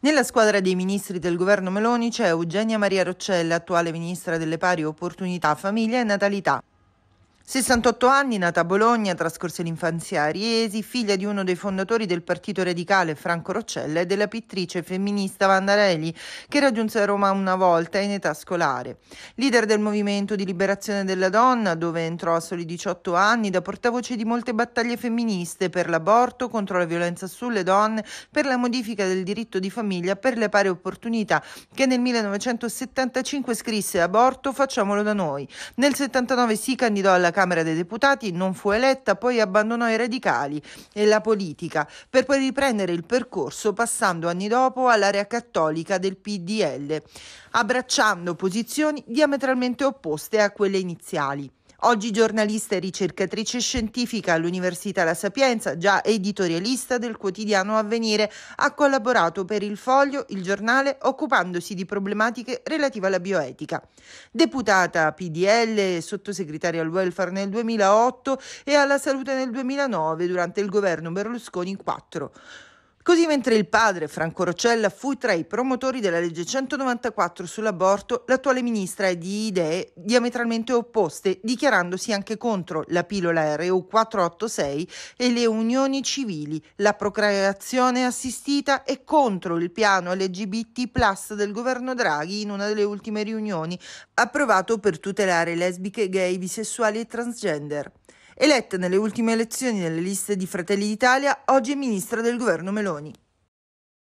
Nella squadra dei ministri del governo Meloni c'è Eugenia Maria Roccella, attuale ministra delle pari opportunità, famiglia e natalità. 68 anni, nata a Bologna, trascorse l'infanzia a Riesi, figlia di uno dei fondatori del partito radicale Franco Roccella e della pittrice femminista Vandarelli, che raggiunse Roma una volta in età scolare. Leader del movimento di liberazione della donna, dove entrò a soli 18 anni, da portavoce di molte battaglie femministe per l'aborto, contro la violenza sulle donne, per la modifica del diritto di famiglia, per le pari opportunità, che nel 1975 scrisse Aborto, facciamolo da noi. Nel 79 si candidò alla Camera dei Deputati, non fu eletta, poi abbandonò i radicali e la politica per poi riprendere il percorso passando anni dopo all'area cattolica del PDL, abbracciando posizioni diametralmente opposte a quelle iniziali. Oggi giornalista e ricercatrice scientifica all'Università La Sapienza, già editorialista del quotidiano Avvenire, ha collaborato per il Foglio, il giornale, occupandosi di problematiche relative alla bioetica. Deputata PDL, sottosegretaria al welfare nel 2008 e alla salute nel 2009 durante il governo Berlusconi IV. Così mentre il padre, Franco Rocella, fu tra i promotori della legge 194 sull'aborto, l'attuale ministra è di idee diametralmente opposte, dichiarandosi anche contro la pillola RU486 e le unioni civili, la procreazione assistita e contro il piano LGBT Plus del governo Draghi in una delle ultime riunioni, approvato per tutelare lesbiche, gay, bisessuali e transgender. Eletta nelle ultime elezioni nelle liste di Fratelli d'Italia, oggi è ministra del governo Meloni.